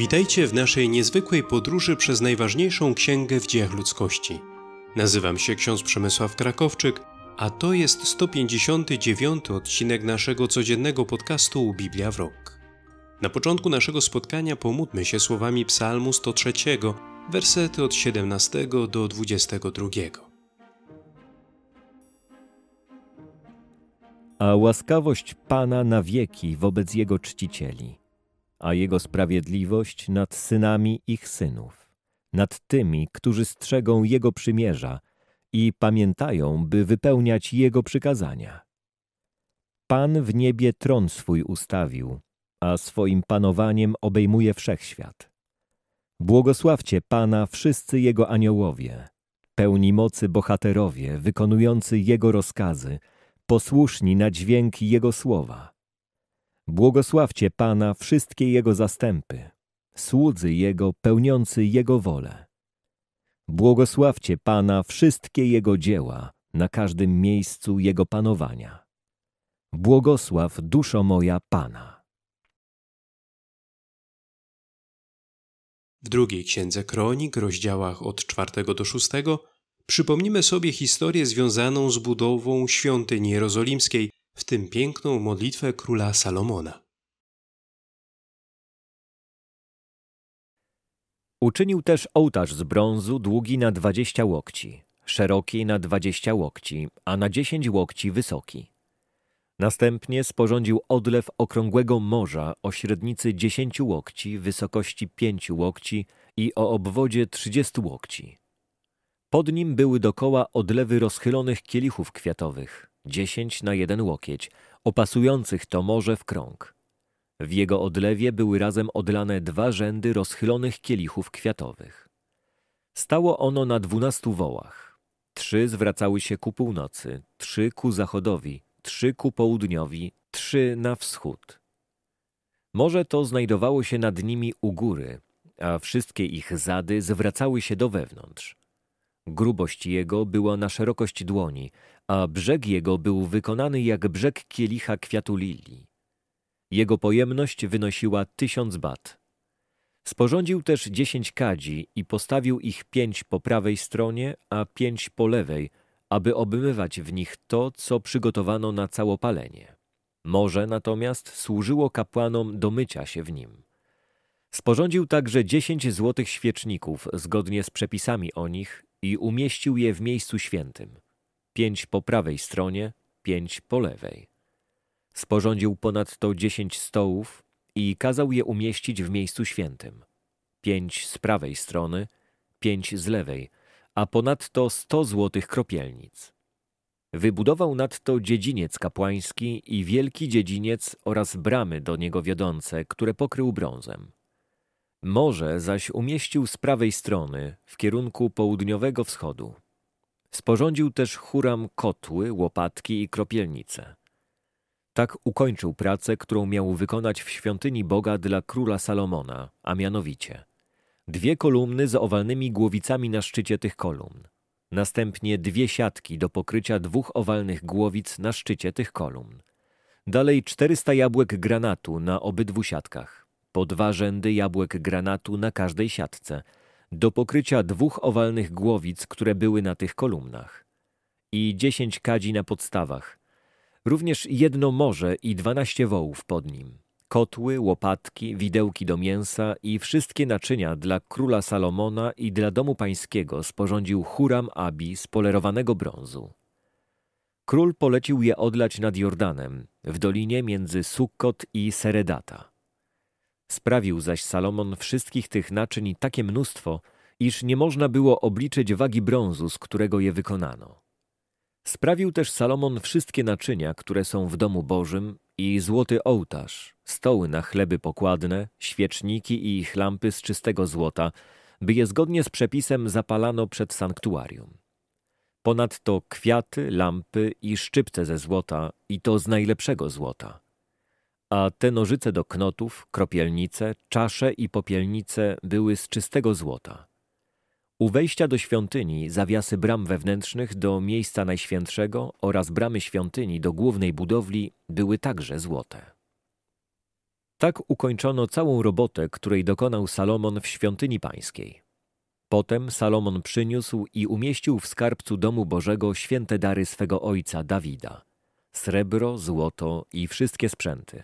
Witajcie w naszej niezwykłej podróży przez najważniejszą księgę w dziejach ludzkości. Nazywam się ksiądz Przemysław Krakowczyk, a to jest 159 odcinek naszego codziennego podcastu Biblia w Rok. Na początku naszego spotkania pomódmy się słowami Psalmu 103, wersety od 17 do 22. A łaskawość Pana na wieki wobec Jego czcicieli a Jego sprawiedliwość nad synami ich synów, nad tymi, którzy strzegą Jego przymierza i pamiętają, by wypełniać Jego przykazania. Pan w niebie tron swój ustawił, a swoim panowaniem obejmuje wszechświat. Błogosławcie Pana wszyscy Jego aniołowie, pełni mocy bohaterowie, wykonujący Jego rozkazy, posłuszni na dźwięk Jego słowa. Błogosławcie Pana wszystkie Jego zastępy, słudzy Jego pełniący Jego wolę. Błogosławcie Pana wszystkie Jego dzieła na każdym miejscu Jego panowania. Błogosław duszo moja Pana. W drugiej księdze kronik, rozdziałach od czwartego do szóstego, przypomnimy sobie historię związaną z budową świątyni jerozolimskiej, w tym piękną modlitwę króla Salomona. Uczynił też ołtarz z brązu długi na dwadzieścia łokci, szeroki na dwadzieścia łokci, a na dziesięć łokci wysoki. Następnie sporządził odlew okrągłego morza o średnicy dziesięciu łokci, wysokości pięciu łokci i o obwodzie trzydziestu łokci. Pod nim były dokoła odlewy rozchylonych kielichów kwiatowych, dziesięć na jeden łokieć, opasujących to morze w krąg. W jego odlewie były razem odlane dwa rzędy rozchylonych kielichów kwiatowych. Stało ono na dwunastu wołach. Trzy zwracały się ku północy, trzy ku zachodowi, trzy ku południowi, trzy na wschód. Morze to znajdowało się nad nimi u góry, a wszystkie ich zady zwracały się do wewnątrz. Grubość jego była na szerokość dłoni, a brzeg jego był wykonany jak brzeg kielicha kwiatu lilii. Jego pojemność wynosiła tysiąc bat. Sporządził też dziesięć kadzi i postawił ich pięć po prawej stronie, a pięć po lewej, aby obmywać w nich to, co przygotowano na całopalenie. Morze natomiast służyło kapłanom do mycia się w nim. Sporządził także dziesięć złotych świeczników zgodnie z przepisami o nich i umieścił je w miejscu świętym pięć po prawej stronie, pięć po lewej. Sporządził ponadto dziesięć stołów i kazał je umieścić w miejscu świętym. Pięć z prawej strony, pięć z lewej, a ponadto sto złotych kropielnic. Wybudował nadto dziedziniec kapłański i wielki dziedziniec oraz bramy do niego wiodące, które pokrył brązem. Morze zaś umieścił z prawej strony, w kierunku południowego wschodu. Sporządził też Huram kotły, łopatki i kropielnice. Tak ukończył pracę, którą miał wykonać w świątyni Boga dla króla Salomona, a mianowicie dwie kolumny z owalnymi głowicami na szczycie tych kolumn, następnie dwie siatki do pokrycia dwóch owalnych głowic na szczycie tych kolumn, dalej 400 jabłek granatu na obydwu siatkach, po dwa rzędy jabłek granatu na każdej siatce – do pokrycia dwóch owalnych głowic, które były na tych kolumnach, i dziesięć kadzi na podstawach, również jedno morze i dwanaście wołów pod nim, kotły, łopatki, widełki do mięsa i wszystkie naczynia dla króla Salomona i dla domu pańskiego sporządził Huram Abi z polerowanego brązu. Król polecił je odlać nad Jordanem, w dolinie między Sukkot i Seredata. Sprawił zaś Salomon wszystkich tych naczyń takie mnóstwo, iż nie można było obliczyć wagi brązu, z którego je wykonano. Sprawił też Salomon wszystkie naczynia, które są w domu Bożym, i złoty ołtarz, stoły na chleby pokładne, świeczniki i ich lampy z czystego złota, by je zgodnie z przepisem zapalano przed sanktuarium. Ponadto kwiaty, lampy i szczypce ze złota, i to z najlepszego złota – a te nożyce do knotów, kropielnice, czasze i popielnice były z czystego złota. U wejścia do świątyni zawiasy bram wewnętrznych do miejsca najświętszego oraz bramy świątyni do głównej budowli były także złote. Tak ukończono całą robotę, której dokonał Salomon w świątyni pańskiej. Potem Salomon przyniósł i umieścił w skarbcu domu Bożego święte dary swego ojca Dawida: srebro, złoto i wszystkie sprzęty.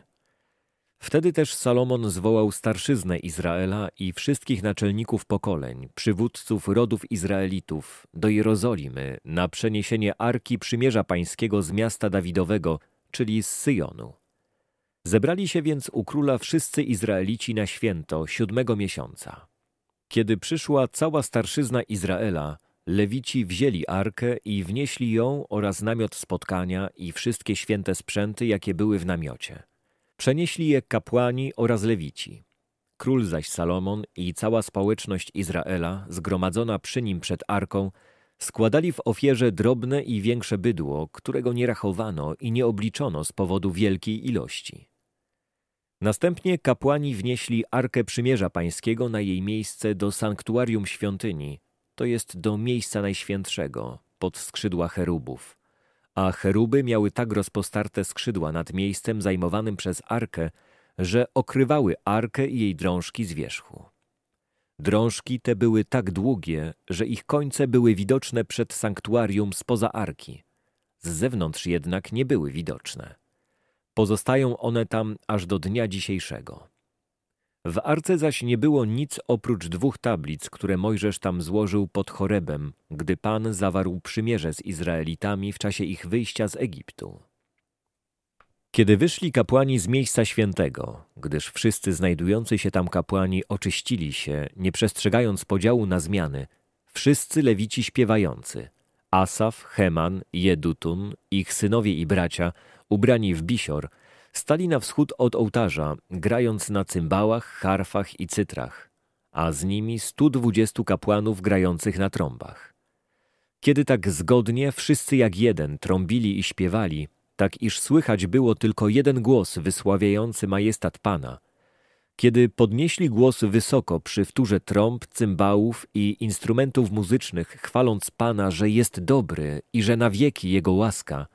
Wtedy też Salomon zwołał starszyznę Izraela i wszystkich naczelników pokoleń, przywódców rodów Izraelitów, do Jerozolimy na przeniesienie Arki Przymierza Pańskiego z miasta Dawidowego, czyli z Syjonu. Zebrali się więc u króla wszyscy Izraelici na święto siódmego miesiąca. Kiedy przyszła cała starszyzna Izraela, Lewici wzięli arkę i wnieśli ją oraz namiot spotkania i wszystkie święte sprzęty, jakie były w namiocie – Przenieśli je kapłani oraz lewici. Król zaś Salomon i cała społeczność Izraela, zgromadzona przy nim przed arką, składali w ofierze drobne i większe bydło, którego nie rachowano i nie obliczono z powodu wielkiej ilości. Następnie kapłani wnieśli Arkę Przymierza Pańskiego na jej miejsce do sanktuarium świątyni, to jest do miejsca najświętszego, pod skrzydła cherubów a cheruby miały tak rozpostarte skrzydła nad miejscem zajmowanym przez arkę, że okrywały arkę i jej drążki z wierzchu. Drążki te były tak długie, że ich końce były widoczne przed sanktuarium spoza arki. Z zewnątrz jednak nie były widoczne. Pozostają one tam aż do dnia dzisiejszego. W arce zaś nie było nic oprócz dwóch tablic, które Mojżesz tam złożył pod chorebem, gdy Pan zawarł przymierze z Izraelitami w czasie ich wyjścia z Egiptu. Kiedy wyszli kapłani z miejsca świętego, gdyż wszyscy znajdujący się tam kapłani oczyścili się, nie przestrzegając podziału na zmiany, wszyscy lewici śpiewający, Asaf, Heman, Jedutun, ich synowie i bracia, ubrani w bisior – Stali na wschód od ołtarza, grając na cymbałach, harfach i cytrach, a z nimi 120 kapłanów grających na trąbach. Kiedy tak zgodnie wszyscy jak jeden trąbili i śpiewali, tak iż słychać było tylko jeden głos wysławiający majestat Pana. Kiedy podnieśli głos wysoko przy wtórze trąb, cymbałów i instrumentów muzycznych, chwaląc Pana, że jest dobry i że na wieki Jego łaska –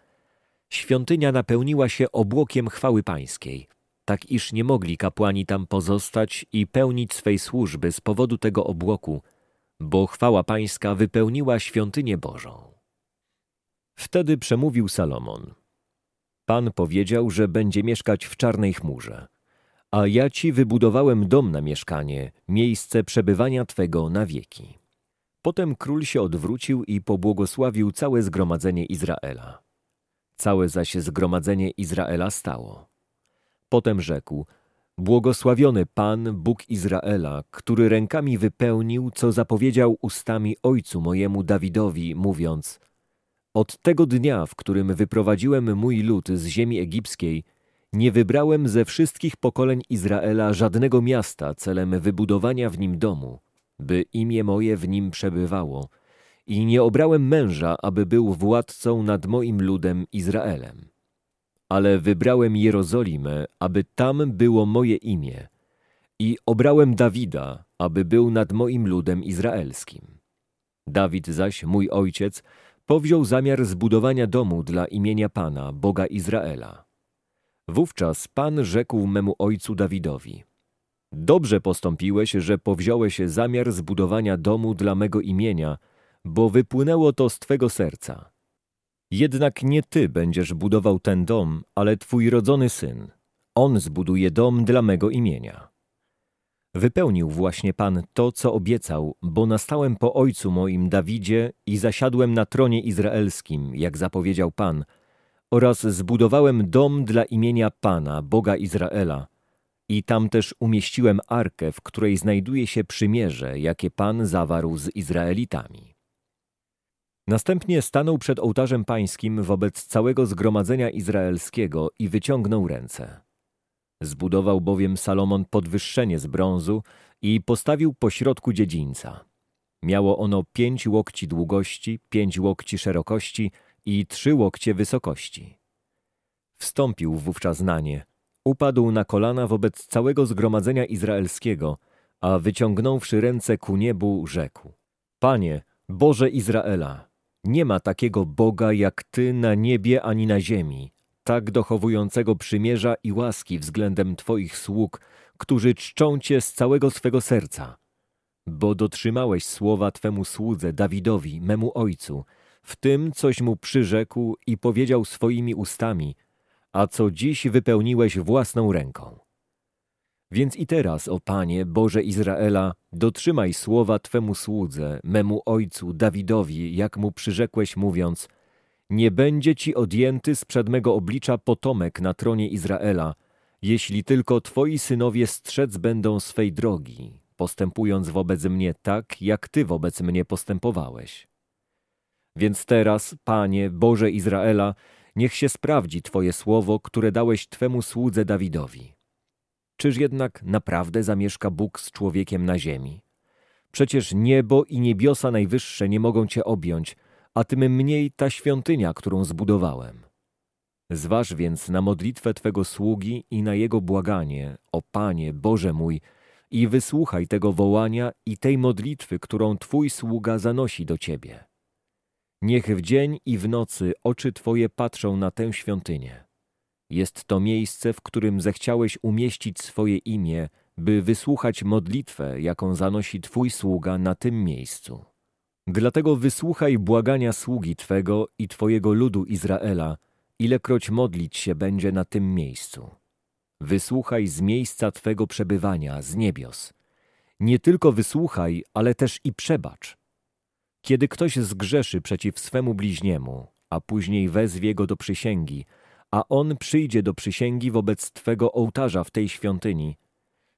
świątynia napełniła się obłokiem chwały pańskiej, tak iż nie mogli kapłani tam pozostać i pełnić swej służby z powodu tego obłoku, bo chwała pańska wypełniła świątynię Bożą. Wtedy przemówił Salomon. Pan powiedział, że będzie mieszkać w czarnej chmurze, a ja ci wybudowałem dom na mieszkanie, miejsce przebywania twego na wieki. Potem król się odwrócił i pobłogosławił całe zgromadzenie Izraela. Całe zaś zgromadzenie Izraela stało. Potem rzekł, Błogosławiony Pan, Bóg Izraela, który rękami wypełnił, co zapowiedział ustami ojcu mojemu Dawidowi, mówiąc Od tego dnia, w którym wyprowadziłem mój lud z ziemi egipskiej, nie wybrałem ze wszystkich pokoleń Izraela żadnego miasta celem wybudowania w nim domu, by imię moje w nim przebywało – i nie obrałem męża, aby był władcą nad moim ludem Izraelem. Ale wybrałem Jerozolimę, aby tam było moje imię, i obrałem Dawida, aby był nad moim ludem izraelskim. Dawid zaś, mój ojciec, powziął zamiar zbudowania domu dla imienia Pana, Boga Izraela. Wówczas Pan rzekł memu ojcu Dawidowi – Dobrze postąpiłeś, że powziąłeś zamiar zbudowania domu dla mego imienia – bo wypłynęło to z Twego serca. Jednak nie Ty będziesz budował ten dom, ale Twój rodzony Syn. On zbuduje dom dla mego imienia. Wypełnił właśnie Pan to, co obiecał, bo nastałem po ojcu moim Dawidzie i zasiadłem na tronie izraelskim, jak zapowiedział Pan, oraz zbudowałem dom dla imienia Pana, Boga Izraela. I tam też umieściłem arkę, w której znajduje się przymierze, jakie Pan zawarł z Izraelitami. Następnie stanął przed ołtarzem pańskim wobec całego zgromadzenia izraelskiego i wyciągnął ręce. Zbudował bowiem Salomon podwyższenie z brązu i postawił pośrodku dziedzińca. Miało ono pięć łokci długości, pięć łokci szerokości i trzy łokcie wysokości. Wstąpił wówczas na nie, upadł na kolana wobec całego zgromadzenia izraelskiego, a wyciągnąwszy ręce ku niebu, rzekł: Panie, Boże Izraela! Nie ma takiego Boga jak Ty na niebie ani na ziemi, tak dochowującego przymierza i łaski względem Twoich sług, którzy czczą Cię z całego swego serca. Bo dotrzymałeś słowa Twemu słudze Dawidowi, memu ojcu, w tym coś mu przyrzekł i powiedział swoimi ustami, a co dziś wypełniłeś własną ręką. Więc i teraz, o Panie, Boże Izraela, dotrzymaj słowa Twemu słudze, memu ojcu Dawidowi, jak mu przyrzekłeś, mówiąc: Nie będzie ci odjęty z mego oblicza potomek na tronie Izraela, jeśli tylko Twoi synowie strzec będą swej drogi, postępując wobec mnie tak, jak Ty wobec mnie postępowałeś. Więc teraz, Panie, Boże Izraela, niech się sprawdzi Twoje słowo, które dałeś Twemu słudze Dawidowi. Czyż jednak naprawdę zamieszka Bóg z człowiekiem na ziemi? Przecież niebo i niebiosa najwyższe nie mogą cię objąć, a tym mniej ta świątynia, którą zbudowałem. Zważ więc na modlitwę Twego sługi i na jego błaganie, o Panie, Boże mój, i wysłuchaj tego wołania i tej modlitwy, którą Twój sługa zanosi do Ciebie. Niech w dzień i w nocy oczy Twoje patrzą na tę świątynię jest to miejsce, w którym zechciałeś umieścić swoje imię, by wysłuchać modlitwę, jaką zanosi Twój sługa na tym miejscu. Dlatego wysłuchaj błagania sługi Twego i Twojego ludu Izraela, ilekroć modlić się będzie na tym miejscu. Wysłuchaj z miejsca Twego przebywania, z niebios. Nie tylko wysłuchaj, ale też i przebacz. Kiedy ktoś zgrzeszy przeciw swemu bliźniemu, a później wezwie go do przysięgi, a on przyjdzie do przysięgi wobec Twego ołtarza w tej świątyni.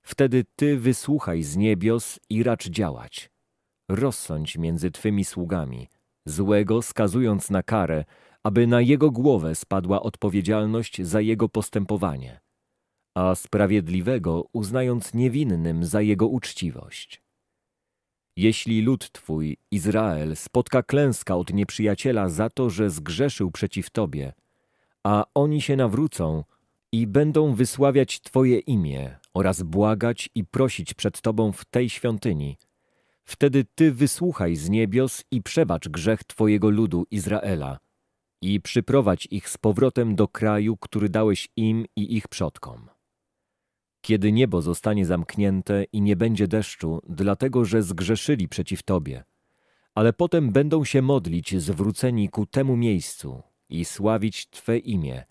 Wtedy Ty wysłuchaj z niebios i racz działać. Rozsądź między Twymi sługami, złego skazując na karę, aby na jego głowę spadła odpowiedzialność za jego postępowanie, a sprawiedliwego uznając niewinnym za jego uczciwość. Jeśli lud Twój, Izrael, spotka klęska od nieprzyjaciela za to, że zgrzeszył przeciw Tobie, a oni się nawrócą i będą wysławiać Twoje imię oraz błagać i prosić przed Tobą w tej świątyni. Wtedy Ty wysłuchaj z niebios i przebacz grzech Twojego ludu Izraela i przyprowadź ich z powrotem do kraju, który dałeś im i ich przodkom. Kiedy niebo zostanie zamknięte i nie będzie deszczu, dlatego że zgrzeszyli przeciw Tobie, ale potem będą się modlić zwróceni ku temu miejscu, i sławić Twe imię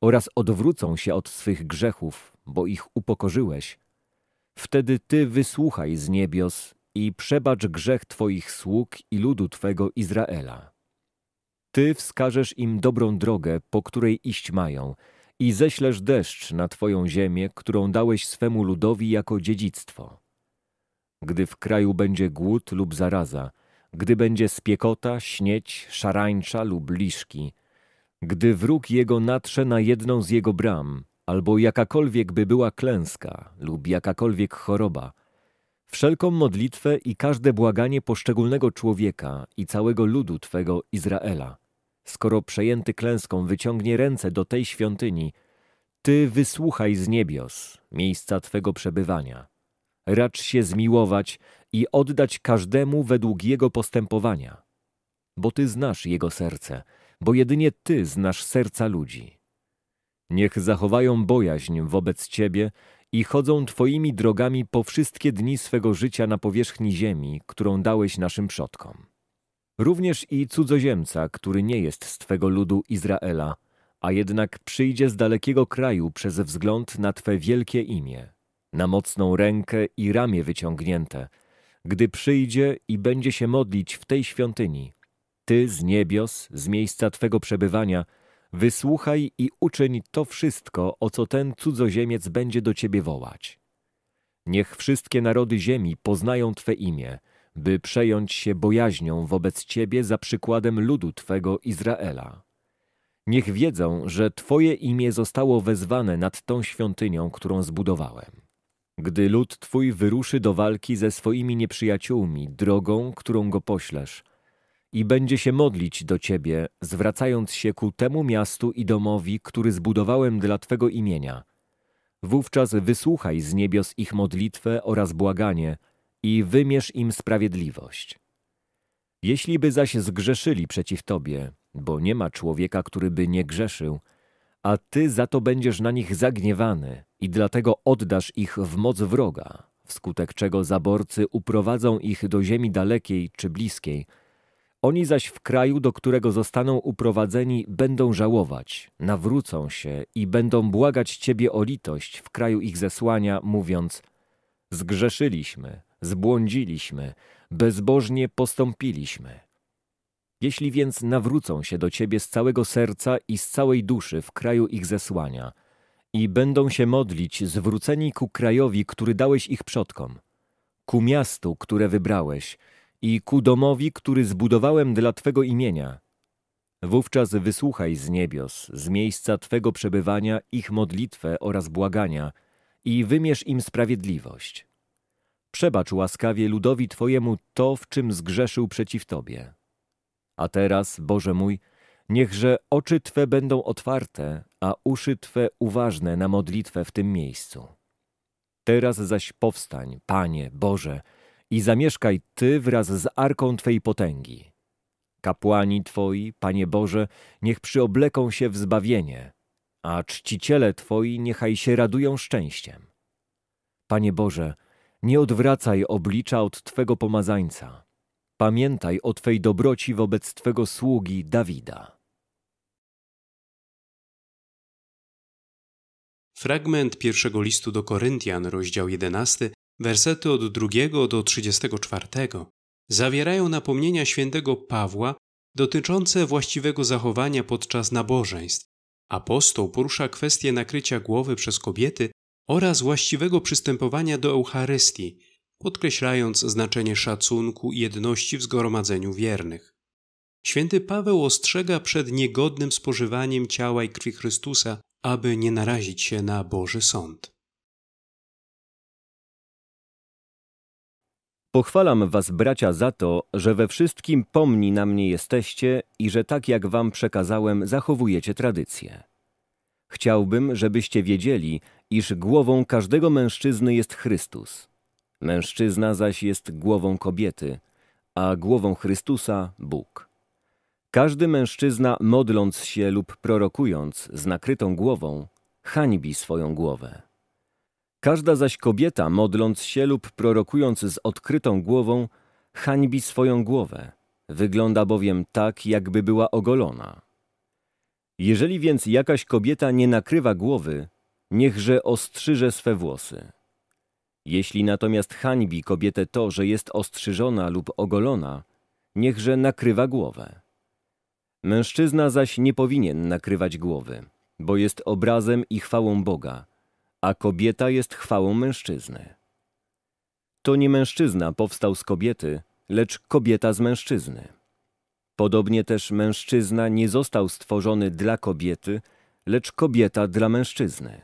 oraz odwrócą się od swych grzechów, bo ich upokorzyłeś. Wtedy Ty wysłuchaj z niebios i przebacz grzech Twoich sług i ludu Twego Izraela. Ty wskażesz im dobrą drogę, po której iść mają, i ześlesz deszcz na Twoją ziemię, którą dałeś swemu ludowi jako dziedzictwo. Gdy w kraju będzie głód lub zaraza, gdy będzie spiekota, śnieć, szarańcza lub liszki, gdy wróg jego natrze na jedną z jego bram, albo jakakolwiek by była klęska lub jakakolwiek choroba, wszelką modlitwę i każde błaganie poszczególnego człowieka i całego ludu Twego Izraela, skoro przejęty klęską wyciągnie ręce do tej świątyni, Ty wysłuchaj z niebios miejsca Twego przebywania. Racz się zmiłować i oddać każdemu według jego postępowania, bo Ty znasz jego serce – bo jedynie Ty znasz serca ludzi. Niech zachowają bojaźń wobec Ciebie i chodzą Twoimi drogami po wszystkie dni swego życia na powierzchni ziemi, którą dałeś naszym przodkom. Również i cudzoziemca, który nie jest z Twego ludu Izraela, a jednak przyjdzie z dalekiego kraju przez wzgląd na Twe wielkie imię, na mocną rękę i ramię wyciągnięte, gdy przyjdzie i będzie się modlić w tej świątyni, ty z niebios, z miejsca Twego przebywania, wysłuchaj i uczyń to wszystko, o co ten cudzoziemiec będzie do Ciebie wołać. Niech wszystkie narody ziemi poznają Twe imię, by przejąć się bojaźnią wobec Ciebie za przykładem ludu Twego Izraela. Niech wiedzą, że Twoje imię zostało wezwane nad tą świątynią, którą zbudowałem. Gdy lud Twój wyruszy do walki ze swoimi nieprzyjaciółmi, drogą, którą go poślesz, i będzie się modlić do Ciebie, zwracając się ku temu miastu i domowi, który zbudowałem dla Twego imienia. Wówczas wysłuchaj z niebios ich modlitwę oraz błaganie i wymierz im sprawiedliwość. Jeśli by zaś zgrzeszyli przeciw Tobie, bo nie ma człowieka, który by nie grzeszył, a Ty za to będziesz na nich zagniewany i dlatego oddasz ich w moc wroga, wskutek czego zaborcy uprowadzą ich do ziemi dalekiej czy bliskiej – oni zaś w kraju, do którego zostaną uprowadzeni, będą żałować, nawrócą się i będą błagać Ciebie o litość w kraju ich zesłania, mówiąc: Zgrzeszyliśmy, zbłądziliśmy, bezbożnie postąpiliśmy. Jeśli więc nawrócą się do Ciebie z całego serca i z całej duszy w kraju ich zesłania i będą się modlić zwróceni ku krajowi, który dałeś ich przodkom, ku miastu, które wybrałeś, i ku domowi, który zbudowałem dla Twego imienia. Wówczas wysłuchaj z niebios, z miejsca Twego przebywania, ich modlitwę oraz błagania i wymierz im sprawiedliwość. Przebacz łaskawie ludowi Twojemu to, w czym zgrzeszył przeciw Tobie. A teraz, Boże mój, niechże oczy Twe będą otwarte, a uszy Twe uważne na modlitwę w tym miejscu. Teraz zaś powstań, Panie, Boże, i zamieszkaj Ty wraz z arką Twej potęgi. Kapłani Twoi, Panie Boże, niech przyobleką się w zbawienie, a czciciele Twoi niechaj się radują szczęściem. Panie Boże, nie odwracaj oblicza od Twego pomazańca. Pamiętaj o Twej dobroci wobec Twego sługi Dawida. Fragment pierwszego listu do Koryntian, rozdział 11, Wersety od drugiego do trzydziestego czwartego zawierają napomnienia świętego Pawła dotyczące właściwego zachowania podczas nabożeństw. Apostoł porusza kwestię nakrycia głowy przez kobiety oraz właściwego przystępowania do Eucharystii, podkreślając znaczenie szacunku i jedności w zgromadzeniu wiernych. Święty Paweł ostrzega przed niegodnym spożywaniem ciała i krwi Chrystusa, aby nie narazić się na Boży sąd. Pochwalam was, bracia, za to, że we wszystkim pomni na mnie jesteście i że tak jak wam przekazałem, zachowujecie tradycję. Chciałbym, żebyście wiedzieli, iż głową każdego mężczyzny jest Chrystus. Mężczyzna zaś jest głową kobiety, a głową Chrystusa Bóg. Każdy mężczyzna, modląc się lub prorokując z nakrytą głową, hańbi swoją głowę. Każda zaś kobieta, modląc się lub prorokując z odkrytą głową, hańbi swoją głowę, wygląda bowiem tak, jakby była ogolona. Jeżeli więc jakaś kobieta nie nakrywa głowy, niechże ostrzyże swe włosy. Jeśli natomiast hańbi kobietę to, że jest ostrzyżona lub ogolona, niechże nakrywa głowę. Mężczyzna zaś nie powinien nakrywać głowy, bo jest obrazem i chwałą Boga – a kobieta jest chwałą mężczyzny. To nie mężczyzna powstał z kobiety, lecz kobieta z mężczyzny. Podobnie też mężczyzna nie został stworzony dla kobiety, lecz kobieta dla mężczyzny.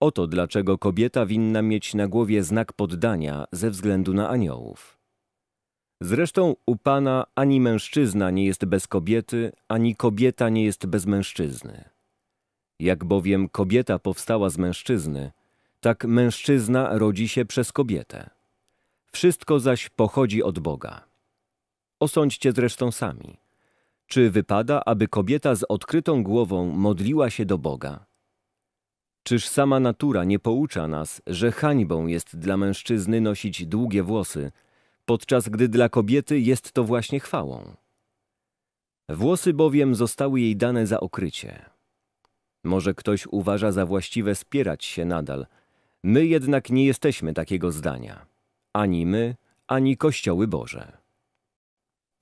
Oto dlaczego kobieta winna mieć na głowie znak poddania ze względu na aniołów. Zresztą u Pana ani mężczyzna nie jest bez kobiety, ani kobieta nie jest bez mężczyzny. Jak bowiem kobieta powstała z mężczyzny, tak mężczyzna rodzi się przez kobietę. Wszystko zaś pochodzi od Boga. Osądźcie zresztą sami. Czy wypada, aby kobieta z odkrytą głową modliła się do Boga? Czyż sama natura nie poucza nas, że hańbą jest dla mężczyzny nosić długie włosy, podczas gdy dla kobiety jest to właśnie chwałą? Włosy bowiem zostały jej dane za okrycie, może ktoś uważa za właściwe spierać się nadal. My jednak nie jesteśmy takiego zdania. Ani my, ani Kościoły Boże.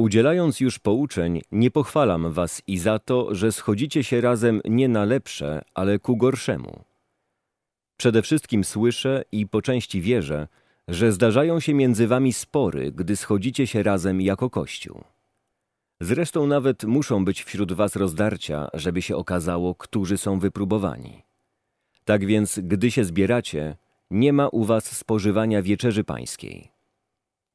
Udzielając już pouczeń, nie pochwalam was i za to, że schodzicie się razem nie na lepsze, ale ku gorszemu. Przede wszystkim słyszę i po części wierzę, że zdarzają się między wami spory, gdy schodzicie się razem jako Kościół. Zresztą nawet muszą być wśród was rozdarcia, żeby się okazało, którzy są wypróbowani. Tak więc, gdy się zbieracie, nie ma u was spożywania wieczerzy pańskiej.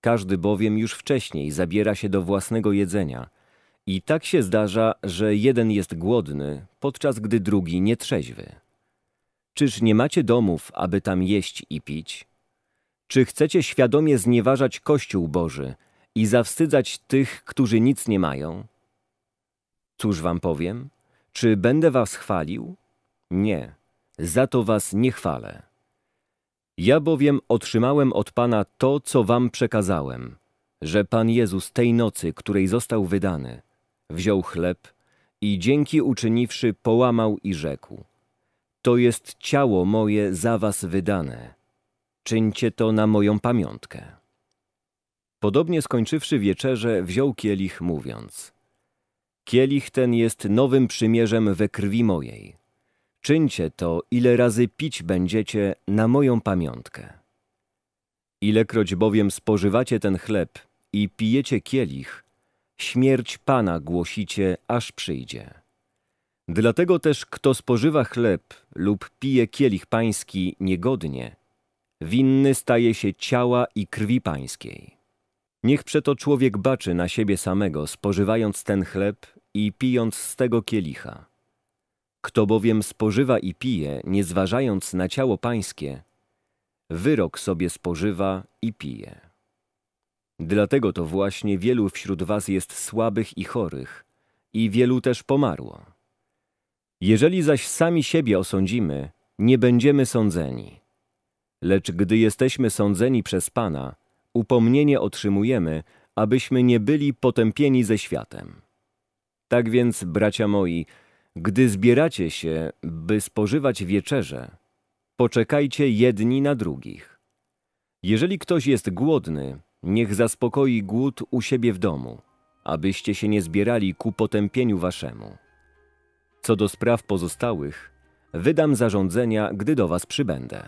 Każdy bowiem już wcześniej zabiera się do własnego jedzenia i tak się zdarza, że jeden jest głodny, podczas gdy drugi nietrzeźwy. Czyż nie macie domów, aby tam jeść i pić? Czy chcecie świadomie znieważać Kościół Boży – i zawstydzać tych, którzy nic nie mają? Cóż wam powiem? Czy będę was chwalił? Nie, za to was nie chwalę. Ja bowiem otrzymałem od Pana to, co wam przekazałem, że Pan Jezus tej nocy, której został wydany, wziął chleb i dzięki uczyniwszy połamał i rzekł. To jest ciało moje za was wydane. Czyńcie to na moją pamiątkę. Podobnie skończywszy wieczerze, wziął kielich, mówiąc: Kielich ten jest nowym przymierzem we krwi mojej. Czyńcie to, ile razy pić będziecie, na moją pamiątkę. Ilekroć bowiem spożywacie ten chleb i pijecie kielich, śmierć Pana głosicie, aż przyjdzie. Dlatego też, kto spożywa chleb lub pije kielich pański niegodnie, winny staje się ciała i krwi pańskiej. Niech przeto człowiek baczy na siebie samego, spożywając ten chleb i pijąc z tego kielicha. Kto bowiem spożywa i pije, nie zważając na ciało pańskie, wyrok sobie spożywa i pije. Dlatego to właśnie wielu wśród was jest słabych i chorych, i wielu też pomarło. Jeżeli zaś sami siebie osądzimy, nie będziemy sądzeni. Lecz gdy jesteśmy sądzeni przez Pana, upomnienie otrzymujemy, abyśmy nie byli potępieni ze światem. Tak więc, bracia moi, gdy zbieracie się, by spożywać wieczerze, poczekajcie jedni na drugich. Jeżeli ktoś jest głodny, niech zaspokoi głód u siebie w domu, abyście się nie zbierali ku potępieniu waszemu. Co do spraw pozostałych, wydam zarządzenia, gdy do was przybędę.